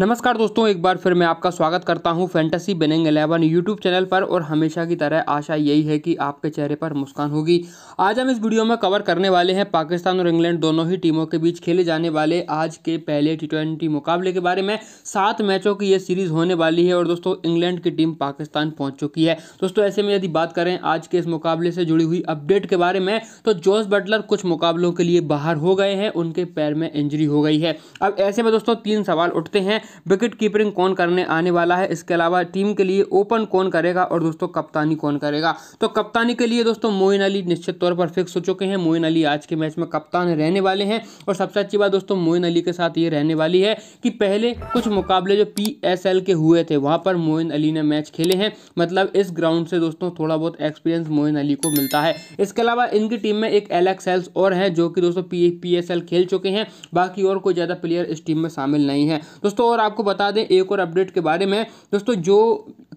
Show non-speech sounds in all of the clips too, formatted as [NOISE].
नमस्कार दोस्तों एक बार फिर मैं आपका स्वागत करता हूं fantasy winning eleven YouTube channel पर और हमेशा की तरह आशा यही है कि आपके चेहरे पर मुस्कान होगी आज हम इस वीडियो में कवर करने वाले हैं पाकिस्तान और इंग्लैंड दोनों ही टीमों के बीच खेले जाने वाले आज के पहले टी मुकाबले के बारे में सात मैचों की ये सीरीज़ होने वाली है और दोस्तों इंग्लैंड की टीम पाकिस्तान पहुँच चुकी है दोस्तों ऐसे में यदि बात करें आज के इस मुकाबले से जुड़ी हुई अपडेट के बारे में तो जोस बटलर कुछ मुकाबलों के लिए बाहर हो गए हैं उनके पैर में इंजरी हो गई है अब ऐसे में दोस्तों तीन सवाल उठते हैं विकेट कीपरिंग कौन करने आने वाला है इसके अलावा टीम के लिए ओपन कौन करेगा और दोस्तों कप्तानी कौन करेगा तो कप्तानी के लिए दोस्तों मोइन अली निश्चित तौर पर फिक्स हो चुके हैं मोइन अली आज के मैच में कप्तान रहने वाले हैं और सबसे अच्छी बात दोस्तों मोइन अली के साथ ये रहने वाली है कि पहले कुछ मुकाबले जो पी के हुए थे वहाँ पर मोइन अली ने मैच खेले हैं मतलब इस ग्राउंड से दोस्तों थोड़ा बहुत एक्सपीरियंस मोइन अली को मिलता है इसके अलावा इनकी टीम में एक एलेक्स एल्स और हैं जो कि दोस्तों पी खेल चुके हैं बाकी और कोई ज़्यादा प्लेयर इस टीम में शामिल नहीं है दोस्तों और और आपको बता दें एक और अपडेट के बारे में दोस्तों जो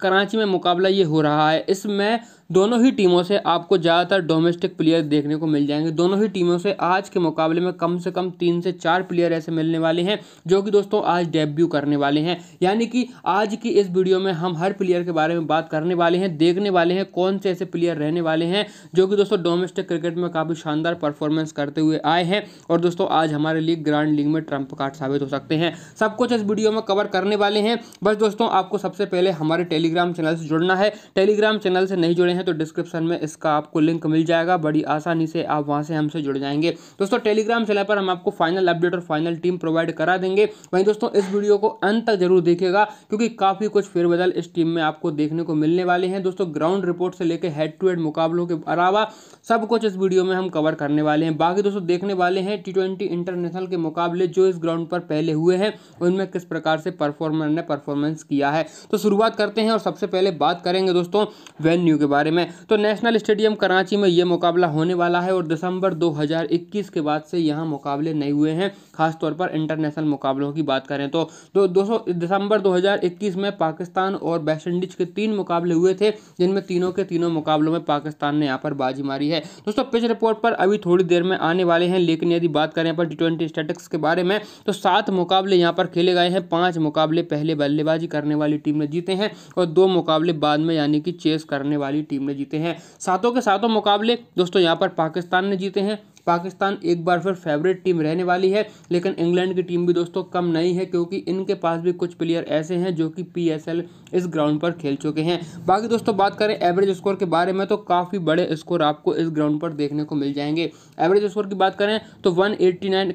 कराची में मुकाबला ये हो रहा है इसमें दोनों ही टीमों से आपको ज़्यादातर डोमेस्टिक प्लेयर देखने को मिल जाएंगे दोनों ही टीमों से आज के मुकाबले में कम से कम तीन से चार प्लेयर ऐसे मिलने वाले हैं जो कि दोस्तों आज डेब्यू करने वाले हैं यानी कि आज की इस वीडियो में हम हर प्लेयर के बारे में बात करने वाले हैं देखने वाले हैं कौन से ऐसे प्लेयर रहने वाले हैं जो कि दोस्तों डोमेस्टिक क्रिकेट में काफ़ी शानदार परफॉर्मेंस करते हुए आए हैं और दोस्तों आज हमारे लीग ग्रांड लीग में ट्रंप कार्ड साबित हो सकते हैं सब कुछ इस वीडियो में कवर करने वाले हैं बस दोस्तों आपको सबसे पहले हमारे टेलीग्राम चैनल से जुड़ना है टेलीग्राम चैनल से नहीं जुड़े हैं हैं तो डिस्क्रिप्शन में इसका आपको लिंक मिल जाएगा बड़ी आसानी से आप वहाँ से हमसे जुड़ जाएंगे दोस्तों टेलीग्राम चैनल पर हम आपको फाइनल अपडेट और फाइनल टीम प्रोवाइड करा देंगे वहीं दोस्तों इस वीडियो को अंत तक जरूर देखेगा क्योंकि काफ़ी कुछ फेरबदल इस टीम में आपको देखने को मिलने वाले हैं दोस्तों ग्राउंड रिपोर्ट से लेकर हेड टू हेड मुकाबलों के अलावा सब कुछ इस वीडियो में हम कवर करने वाले हैं बाकी दोस्तों देखने वाले हैं टी ट्वेंटी इंटरनेशनल के मुकाबले जो इस ग्राउंड पर पहले हुए हैं उनमें किस प्रकार से परफॉर्मर ने परफॉर्मेंस किया है तो शुरुआत करते हैं और सबसे पहले बात करेंगे दोस्तों वेन्यू के बारे में में तो नेशनल स्टेडियम कराची में ये मुकाबला होने वाला है और दिसंबर 2021 के बाद से यहाँ मुकाबले नहीं हुए हैं खासतौर पर इंटरनेशनल मुकाबलों की बात करें तो दो, दिसंबर 2021 में पाकिस्तान और वेस्टइंडीज के तीन मुकाबले हुए थे जिनमें तीनों के तीनों मुकाबलों में पाकिस्तान ने यहाँ पर बाजी मारी है दोस्तों पिच रिपोर्ट पर अभी थोड़ी देर में आने वाले हैं लेकिन यदि बात करें पर टी ट्वेंटी स्टेटिक्स के बारे में तो सात मुकाबले यहाँ पर खेले गए हैं पाँच मुकाबले पहले बल्लेबाजी करने वाली टीम ने जीते हैं और दो मुकाबले बाद में यानी कि चेस करने वाली टीम ने जीते हैं सातों के सातों मुकाबले दोस्तों यहाँ पर पाकिस्तान ने जीते हैं पाकिस्तान एक बार फिर फेवरेट टीम रहने वाली है लेकिन इंग्लैंड की टीम भी दोस्तों कम नहीं है क्योंकि इनके पास भी कुछ प्लेयर ऐसे हैं जो कि पी इस ग्राउंड पर खेल चुके हैं बाकी दोस्तों बात करें एवरेज स्कोर के बारे में तो काफ़ी बड़े स्कोर आपको इस ग्राउंड पर देखने को मिल जाएंगे एवरेज स्कोर की बात करें तो वन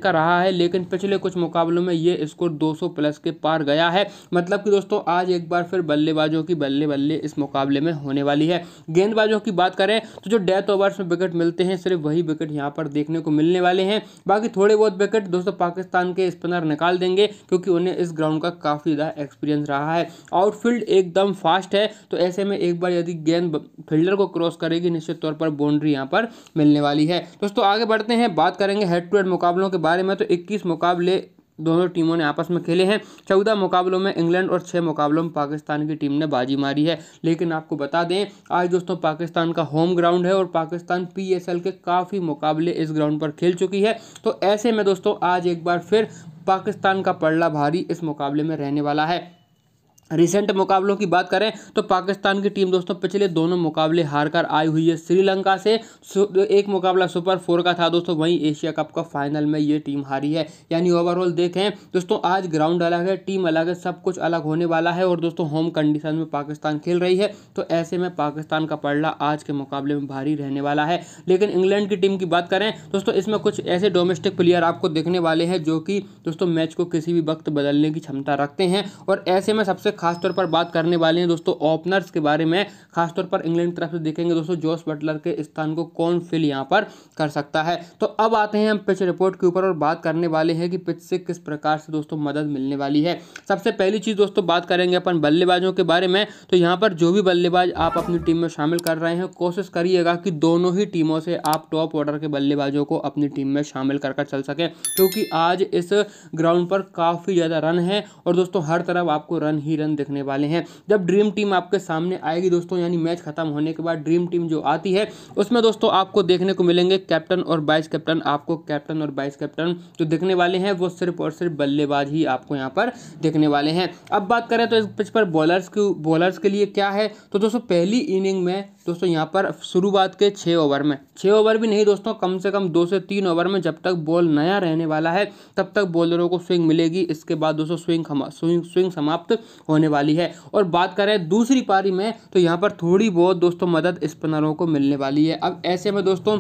का रहा है लेकिन पिछले कुछ मुकाबलों में ये स्कोर दो प्लस के पार गया है मतलब कि दोस्तों आज एक बार फिर बल्लेबाजों की बल्ले बल्ले इस मुकाबले में होने वाली है गेंदबाजों की बात करें तो जो डेथ ओवर्स में विकेट मिलते हैं सिर्फ वही विकेट यहाँ पर देखने को मिलने वाले हैं बाकी थोड़े बहुत विकेट दोस्तों पाकिस्तान के स्पिनर निकाल देंगे क्योंकि उन्हें इस ग्राउंड का काफ़ी ज़्यादा एक्सपीरियंस रहा है आउटफील्ड एकदम फास्ट है तो ऐसे में एक बार यदि गेंद फील्डर को क्रॉस करेगी निश्चित तौर पर बाउंड्री यहाँ पर मिलने वाली है दोस्तों आगे बढ़ते हैं बात करेंगे हेड टू हेड मुकाबलों के बारे में तो इक्कीस मुकाबले दोनों टीमों ने आपस में खेले हैं चौदह मुकाबलों में इंग्लैंड और छः मुकाबलों में पाकिस्तान की टीम ने बाजी मारी है लेकिन आपको बता दें आज दोस्तों पाकिस्तान का होम ग्राउंड है और पाकिस्तान पी के काफ़ी मुकाबले इस ग्राउंड पर खेल चुकी है तो ऐसे में दोस्तों आज एक बार फिर पाकिस्तान का पड़ला भारी इस मुकाबले में रहने वाला है रिसेंट मुकाबलों की बात करें तो पाकिस्तान की टीम दोस्तों पिछले दोनों मुकाबले हार कर आई हुई है श्रीलंका से एक मुकाबला सुपर फोर का था दोस्तों वहीं एशिया कप का फाइनल में ये टीम हारी है यानी ओवरऑल देखें दोस्तों आज ग्राउंड अलग है टीम अलग है सब कुछ अलग होने वाला है और दोस्तों होम कंडीशन में पाकिस्तान खेल रही है तो ऐसे में पाकिस्तान का पड़ला आज के मुकाबले में भारी रहने वाला है लेकिन इंग्लैंड की टीम की बात करें दोस्तों इसमें कुछ ऐसे डोमेस्टिक प्लेयर आपको देखने वाले हैं जो कि दोस्तों मैच को किसी भी वक्त बदलने की क्षमता रखते हैं और ऐसे में सबसे खासतौर पर बात करने वाले हैं दोस्तों ओपनर्स के बारे में खासतौर पर इंग्लैंड की तरफ से देखेंगे दोस्तों जोस बटलर के स्थान को कौन फिल यहाँ पर कर सकता है तो अब आते हैं हम पिच रिपोर्ट के ऊपर और बात करने वाले हैं कि पिच से किस प्रकार से दोस्तों मदद मिलने वाली है सबसे पहली चीज़ दोस्तों बात करेंगे अपन बल्लेबाजों के बारे में तो यहाँ पर जो भी बल्लेबाज आप अपनी टीम में शामिल कर रहे हैं कोशिश करिएगा कि दोनों ही टीमों से आप टॉप ऑर्डर के बल्लेबाजों को अपनी टीम में शामिल कर चल सकें क्योंकि आज इस ग्राउंड पर काफ़ी ज़्यादा रन है और दोस्तों हर तरफ आपको रन ही रन रन देखने वाले हैं जब ड्रीम टीम आपके सामने आएगी दोस्तों यानी मैच खत्म होने के बाद ड्रीम टीम जो आती है उसमें दोस्तों आपको देखने को मिलेंगे कैप्टन और वाइस कैप्टन आपको कैप्टन और वाइस कैप्टन जो देखने वाले हैं वो सिर्फ और सिर्फ बल्लेबाज ही आपको यहाँ पर देखने वाले हैं अब बात करें तो इस पिच पर बॉलर्स के बॉलर्स के लिए क्या है तो दोस्तों पहली इनिंग में दोस्तों यहाँ पर शुरुआत के छः ओवर में छः ओवर भी नहीं दोस्तों कम से कम दो से तीन ओवर में जब तक बॉल नया रहने वाला है तब तक बॉलरों को स्विंग मिलेगी इसके बाद दोस्तों स्विंग स्विंग स्विंग समाप्त होने वाली है और बात करें दूसरी पारी में तो यहाँ पर थोड़ी बहुत दोस्तों मदद स्पिनरों को मिलने वाली है अब ऐसे में दोस्तों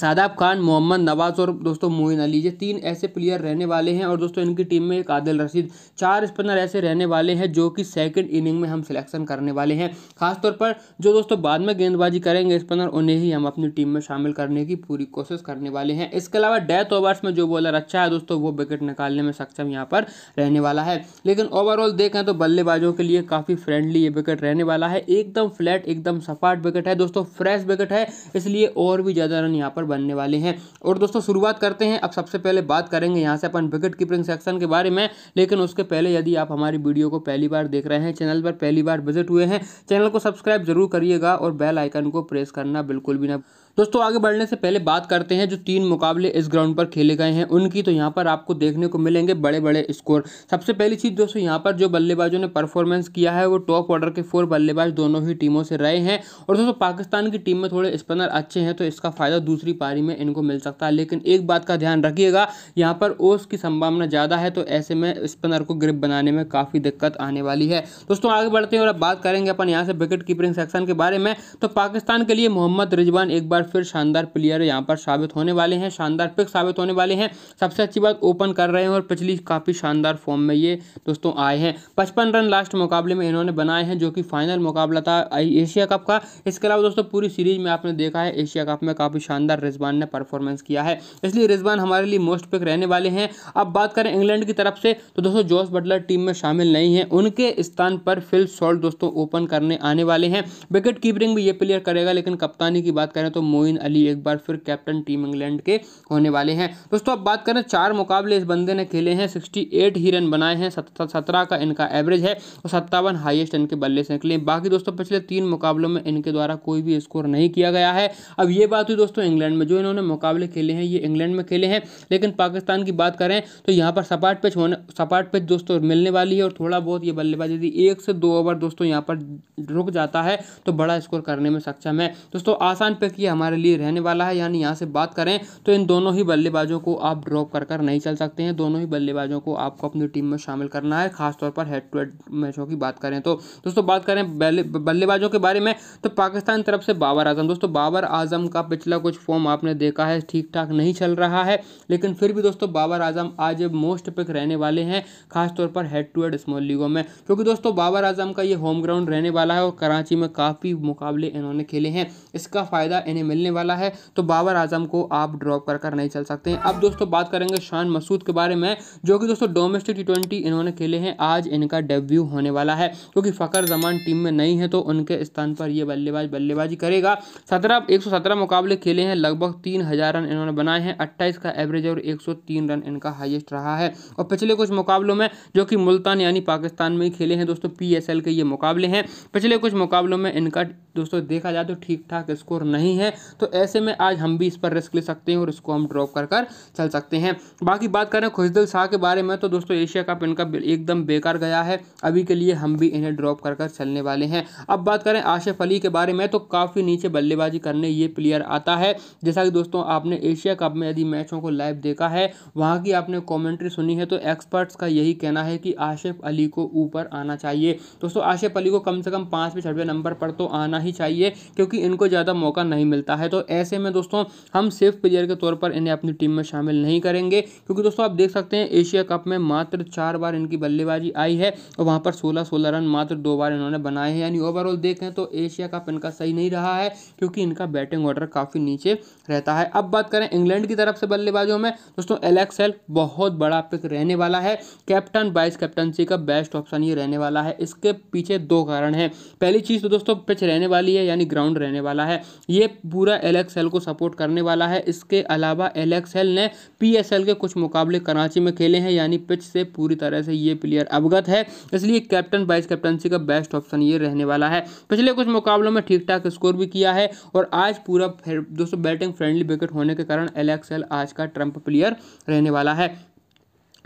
शादाब खान मोहम्मद नवाज़ और दोस्तों मोइन अली ये तीन ऐसे प्लेयर रहने वाले हैं और दोस्तों इनकी टीम में एक आदिल रशीद चार स्पिनर ऐसे रहने वाले हैं जो कि सेकंड इनिंग में हम सिलेक्शन करने वाले हैं खासतौर पर जो दोस्तों बाद में गेंदबाजी करेंगे स्पिनर उन्हें ही हम अपनी टीम में शामिल करने की पूरी कोशिश करने वाले हैं इसके अलावा डेथ ओवर्स में जो बॉलर अच्छा है दोस्तों वो विकेट निकालने में सक्षम यहाँ पर रहने वाला है लेकिन ओवरऑल देखें तो बल्लेबाजों के लिए काफ़ी फ्रेंडली ये विकेट रहने वाला है एकदम फ्लैट एकदम सपाट विकेट है दोस्तों फ्रेश विकेट है इसलिए और भी ज़्यादा रन यहाँ पर बनने वाले हैं और दोस्तों शुरुआत करते हैं अब सबसे पहले बात करेंगे यहाँ से अपन विकेट कीपिंग सेक्शन के बारे में लेकिन उसके पहले यदि आप हमारी वीडियो को पहली बार देख रहे हैं चैनल पर पहली बार विजिट हुए हैं चैनल को सब्सक्राइब जरूर करिएगा और बेल आइकन को प्रेस करना बिल्कुल भी ना दोस्तों आगे बढ़ने से पहले बात करते हैं जो तीन मुकाबले इस ग्राउंड पर खेले गए हैं उनकी तो यहाँ पर आपको देखने को मिलेंगे बड़े बड़े स्कोर सबसे पहली चीज़ दोस्तों यहाँ पर जो बल्लेबाजों ने परफॉर्मेंस किया है वो टॉप ऑर्डर के फोर बल्लेबाज दोनों ही टीमों से रहे हैं और दोस्तों पाकिस्तान की टीम में थोड़े स्पिनर अच्छे हैं तो इसका फ़ायदा दूसरी पारी में इनको मिल सकता है लेकिन एक बात का ध्यान रखिएगा यहाँ पर ओस की संभावना ज़्यादा है तो ऐसे में स्पिनर को ग्रिप बनाने में काफ़ी दिक्कत आने वाली है दोस्तों आगे बढ़ते हैं और अब बात करेंगे अपन यहाँ से विकेट कीपिंग सेक्शन के बारे में तो पाकिस्तान के लिए मोहम्मद रिजवान एक बार फिर शानदार प्लेयर यहाँ पर साबित होने वाले हैं शानदार पिक साबित होने वाले हैं सबसे अच्छी बात ओपन कर रहे हैं और पिछली काफ़ी शानदार फॉर्म में ये दोस्तों आए हैं पचपन रन लास्ट मुकाबले में इन्होंने बनाए हैं जो कि फाइनल मुकाबला था एशिया कप का इसके अलावा दोस्तों पूरी सीरीज में आपने देखा है एशिया कप में काफ़ी शानदार रिजवान ने परफॉर्मेंस किया है इसलिए रिजवान हमारे लिए मोस्ट पिक रहने वाले हैं अब बात करें इंग्लैंड की तरफ से तो दोस्तों जॉस बटलर टीम में शामिल नहीं है उनके स्थान पर फिल सॉल्ट दोस्तों ओपन करने आने वाले हैं विकेट कीपरिंग भी ये प्लेयर करेगा लेकिन कप्तानी की बात करें तो मोइन अली एक बार फिर कैप्टन टीम इंग्लैंड के होने वाले हैं दोस्तों अब बात करें चार मुकाबले इस बंदे ने खेले हैं सिक्सटी एट ही रन बनाए हैं सत्रह का इनका एवरेज है और सत्तावन हाइएस्ट इनके बल्ले से निकले बाकी दोस्तों पिछले तीन मुकाबलों में इनके द्वारा कोई भी स्कोर नहीं किया गया है अब ये बात हुई दोस्तों इंग्लैंड में जो इन्होंने मुकाबले खेले हैं ये इंग्लैंड में खेले हैं लेकिन पाकिस्तान की बात करें तो यहाँ पर सपाट पिच होने सपाट पिच दोस्तों मिलने वाली है और थोड़ा बहुत ये बल्लेबाज यदि एक से दो ओवर दोस्तों यहाँ पर रुक जाता है तो बड़ा स्कोर करने में सक्षम है दोस्तों आसान पिच ये हमारे लिए रहने वाला है यानी यहाँ से बात करें तो इन दोनों ही बल्लेबाजों को आप ड्रॉप कर कर नहीं चल सकते हैं दोनों ही बल्लेबाजों को आपको अपनी टीम में शामिल करना है खासतौर पर हेड टू हेड मैचों की बात करें तो दोस्तों बात करें बल्लेबाजों के बारे में तो पाकिस्तान तरफ से बाबर आजम दोस्तों बाबर आजम का पिछला कुछ फॉर्म आपने देखा है ठीक ठाक नहीं चल रहा है लेकिन फिर भी दोस्तों बाबर आजम आज मोस्ट पिक रहने वाले हैं खासतौर पर हेड टू हेड स्मॉल लीगों में क्योंकि दोस्तों बाबर आजम का ये होम ग्राउंड रहने वाला है और कराची में काफ़ी मुकाबले इन्होंने खेले हैं इसका फ़ायदा इन्हें मिलने वाला है तो बाबर आजम को आप ड्रॉप कर कर नहीं चल सकते हैं अब दोस्तों बात करेंगे शान मसूद के बारे में जो कि दोस्तों डोमेस्टिक टी ट्वेंटी इन्होंने खेले हैं आज इनका डेब्यू होने वाला है क्योंकि फ़कर जमान टीम में नहीं है तो उनके स्थान पर यह बल्लेबाज बल्लेबाजी करेगा सत्रह एक सौ सत्रह मुकाबले खेले हैं लगभग तीन हज़ार रन इन्होंने बनाए हैं अट्ठाईस का एवरेज और एक सौ तीन रन इनका हाइएस्ट रहा है और पिछले कुछ मुकाबलों में जो कि मुल्तान यानी पाकिस्तान में ही खेले हैं दोस्तों पी एस एल के ये मुकाबले हैं पिछले कुछ मुकाबलों में इनका दोस्तों देखा जाए तो ठीक ठाक स्कोर नहीं है तो ऐसे में आज हम भी इस पर रिस्क ले सकते हैं और इसको हम ड्रॉप कर कर चल सकते हैं बाकी बात करें खुशदिल शाह के बारे में तो दोस्तों एशिया कप इनका एकदम बेकार गया है अभी के लिए हम भी इन्हें ड्रॉप कर कर चलने वाले हैं अब बात करें आशिफ अली के बारे में तो काफ़ी नीचे बल्लेबाजी करने ये प्लेयर आता है जैसा कि दोस्तों आपने एशिया कप में यदि मैचों को लाइव देखा है वहाँ की आपने कॉमेंट्री सुनी है तो एक्सपर्ट्स का यही कहना है कि आशिफ अली को ऊपर आना चाहिए दोस्तों आशिफ अली को कम से कम पाँचवें छठवें नंबर पर तो आना ही चाहिए क्योंकि इनको ज़्यादा मौका नहीं मिलता मिलता है तो ऐसे में दोस्तों हम सेफ प्लेयर के तौर पर इन्हें अपनी टीम में शामिल नहीं करेंगे क्योंकि दोस्तों आप देख सकते हैं एशिया कप में मात्र चार बार इनकी बल्लेबाजी आई है और वहाँ पर सोलह सोलह रन मात्र दो बार इन्होंने बनाए हैं यानी ओवरऑल देखें तो एशिया कप इनका सही नहीं रहा है क्योंकि इनका बैटिंग ऑर्डर काफ़ी नीचे रहता है अब बात करें इंग्लैंड की तरफ से बल्लेबाजों में दोस्तों एलेक्सेल बहुत बड़ा पिक रहने वाला है कैप्टन वाइस कैप्टनसी का बेस्ट ऑप्शन ये रहने वाला है इसके पीछे दो कारण हैं पहली चीज़ तो दोस्तों पिच रहने वाली है यानी ग्राउंड रहने वाला है ये पूरा एल को सपोर्ट करने वाला है इसके अलावा एल ने पी के कुछ मुकाबले कराची में खेले हैं यानी पिच से पूरी तरह से ये प्लेयर अवगत है इसलिए कैप्टन वाइस कैप्टनसी का बेस्ट ऑप्शन ये रहने वाला है पिछले कुछ मुकाबलों में ठीक ठाक स्कोर भी किया है और आज पूरा दोस्तों बैटिंग फ्रेंडली विकेट होने के कारण एल आज का ट्रंप प्लेयर रहने वाला है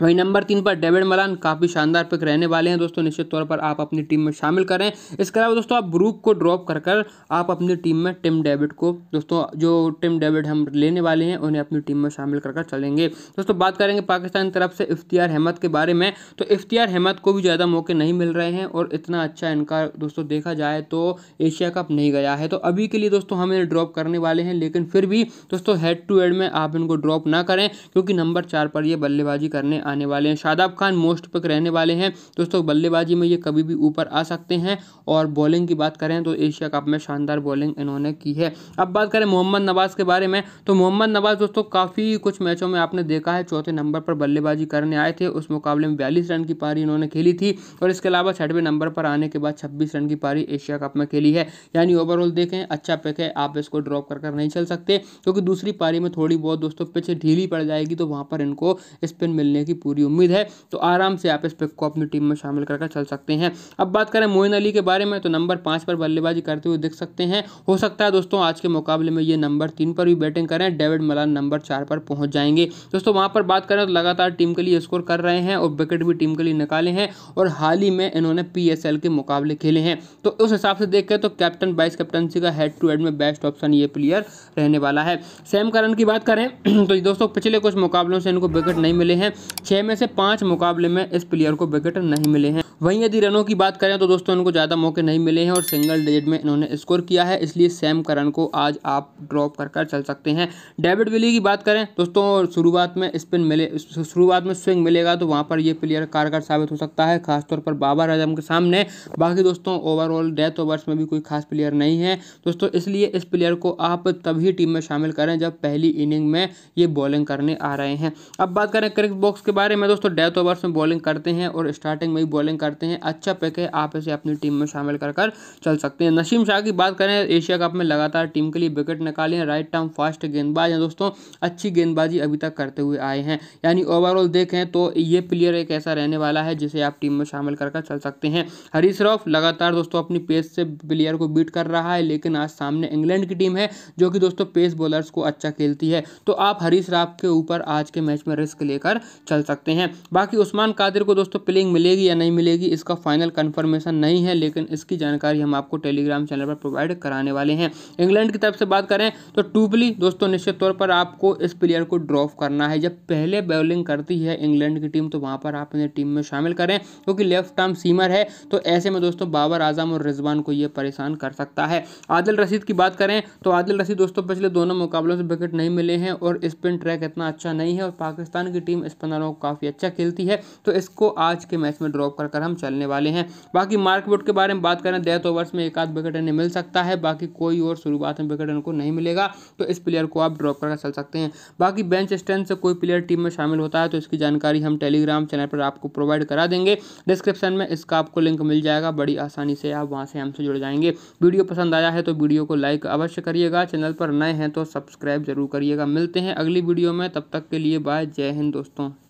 वहीं नंबर तीन पर डेविड मलान काफ़ी शानदार पिक रहने वाले हैं दोस्तों निश्चित तौर पर आप अपनी टीम में शामिल करें इसके अलावा दोस्तों आप ब्रूक को ड्रॉप कर कर आप अपनी टीम में टिम डेविड को दोस्तों जो टिम डेविड हम लेने वाले हैं उन्हें अपनी टीम में शामिल कर कर चलेंगे दोस्तों बात करेंगे पाकिस्तान तरफ से इफ्तियार अहमद के बारे में तो इफ्तियार अहमद को भी ज़्यादा मौके नहीं मिल रहे हैं और इतना अच्छा इनका दोस्तों देखा जाए तो एशिया कप नहीं गया है तो अभी के लिए दोस्तों हम इन्हें ड्रॉप करने वाले हैं लेकिन फिर भी दोस्तों हेड टू हेड में आप इनको ड्रॉप ना करें क्योंकि नंबर चार पर ये बल्लेबाजी करने आने वाले हैं शादाब खान मोस्ट पिक रहने वाले हैं दोस्तों बल्लेबाजी में ये कभी भी ऊपर आ सकते हैं और बॉलिंग की बात करें तो एशिया कप में शानदार बॉलिंग इन्होंने की है अब बात करें मोहम्मद नवाज़ के बारे में तो मोहम्मद नवाज़ दोस्तों काफ़ी कुछ मैचों में आपने देखा है चौथे नंबर पर बल्लेबाजी करने आए थे उस मुकाबले में बयालीस रन की पारी इन्होंने खेली थी और इसके अलावा छठवें नंबर पर आने के बाद छब्बीस रन की पारी एशिया कप में खेली है यानी ओवरऑल देखें अच्छा पिक है आप इसको ड्रॉप कर कर नहीं चल सकते क्योंकि दूसरी पारी में थोड़ी बहुत दोस्तों पिछले ढीली पड़ जाएगी तो वहाँ पर इनको स्पिन मिलने की की पूरी उम्मीद है तो आराम से आप इस पिक को अपनी टीम में शामिल करके चल सकते हैं अब बात करें मोइन अली के बारे में तो नंबर पाँच पर बल्लेबाजी करते हुए दिख सकते हैं हो सकता है दोस्तों आज के मुकाबले में ये नंबर तीन पर भी बैटिंग करें डेविड मलान नंबर चार पर पहुँच जाएंगे दोस्तों वहाँ पर बात करें तो लगातार टीम के लिए स्कोर कर रहे हैं और विकेट भी टीम के लिए निकाले हैं और हाल ही में इन्होंने पी के मुकाबले खेले हैं तो उस हिसाब से देखें तो कैप्टन वाइस कैप्टनसी का हेड टू हेड में बेस्ट ऑप्शन ये प्लेयर रहने वाला है सैम करन की बात करें [CLEARS THROAT] तो दोस्तों पिछले कुछ मुकाबलों से इनको विकेट नहीं मिले हैं छः में से पाँच मुकाबले में इस प्लेयर को विकेट नहीं मिले हैं वहीं यदि रनों की बात करें तो दोस्तों इनको ज़्यादा मौके नहीं मिले हैं और सिंगल डिजिट में इन्होंने स्कोर किया है इसलिए सैम करन को आज आप ड्रॉप कर कर चल सकते हैं डेविड विली की बात करें दोस्तों शुरुआत में स्पिन मिले शुरुआत में स्विंग मिलेगा तो वहाँ पर ये प्लेयर कारगर साबित हो सकता है खासतौर पर बाबर आजम के सामने बाकी दोस्तों ओवरऑल डेथ ओवर्स में भी कोई खास प्लेयर नहीं है दोस्तों इसलिए इस प्लेयर को आप तभी टीम में शामिल करें जब पहली इनिंग में ये बॉलिंग करने आ रहे हैं अब बात करें क्रिक बॉक्स के बारे में दोस्तों डेथ ओवर्स में बॉलिंग करते हैं और स्टार्टिंग में ही बॉलिंग करते हैं अच्छा पैक है आप इसे अपनी टीम में शामिल कर कर चल सकते हैं नसीम शाह की बात करें एशिया कप में लगातार टीम के लिए विकेट निकाले हैं राइट टर्म फास्ट गेंदबाज हैं दोस्तों अच्छी गेंदबाजी अभी तक करते हुए आए हैं यानी ओवरऑल देखें तो ये प्लेयर एक ऐसा रहने वाला है जिसे आप टीम में शामिल कर कर चल सकते हैं हरीश रॉफ लगातार दोस्तों अपनी पेस से प्लेयर को बीट कर रहा है लेकिन आज सामने इंग्लैंड की टीम है जो कि दोस्तों पेस बॉलर्स को अच्छा खेलती है तो आप हरीश राफ के ऊपर आज के मैच में रिस्क लेकर चल सकते हैं बाकी उस्मान कादिर को दोस्तों प्लेइंग मिलेगी या नहीं मिलेगी इसका फाइनल कन्फर्मेशन नहीं है लेकिन इसकी जानकारी हम आपको टेलीग्राम चैनल पर प्रोवाइड कराने वाले हैं इंग्लैंड की तरफ से बात करें तो टूपली दोस्तों निश्चित तौर पर आपको इस प्लेयर को ड्रॉप करना है जब पहले बॉलिंग करती है इंग्लैंड की टीम तो वहाँ पर आप अपने टीम में शामिल करें क्योंकि लेफ्ट आर्म सीमर है तो ऐसे में दोस्तों बाबर आजम और रिजवान को ये परेशान कर सकता है आदिल रसीद की बात करें तो आदिल रसीद दोस्तों पिछले दोनों मुकाबलों से विकेट नहीं मिले हैं और स्पिन ट्रैक इतना अच्छा नहीं है और पाकिस्तान की टीम स्पिनरों काफ़ी अच्छा खेलती है तो इसको आज के मैच में ड्रॉप कर हम चलने वाले हैं बाकी वोट के बारे में बात करें डेथ ओवर्स में एक आध विकेट इन्हें मिल सकता है बाकी कोई और शुरुआत में विकेट इनको नहीं मिलेगा तो इस प्लेयर को आप ड्रॉप करके चल सकते हैं बाकी बेंच स्टैंड से कोई प्लेयर टीम में शामिल होता है तो इसकी जानकारी हम टेलीग्राम चैनल पर आपको प्रोवाइड करा देंगे डिस्क्रिप्शन में इसका आपको लिंक मिल जाएगा बड़ी आसानी से आप वहाँ से हमसे जुड़ जाएंगे वीडियो पसंद आया है तो वीडियो को लाइक अवश्य करिएगा चैनल पर नए हैं तो सब्सक्राइब जरूर करिएगा मिलते हैं अगली वीडियो में तब तक के लिए बाय जय हिंद दोस्तों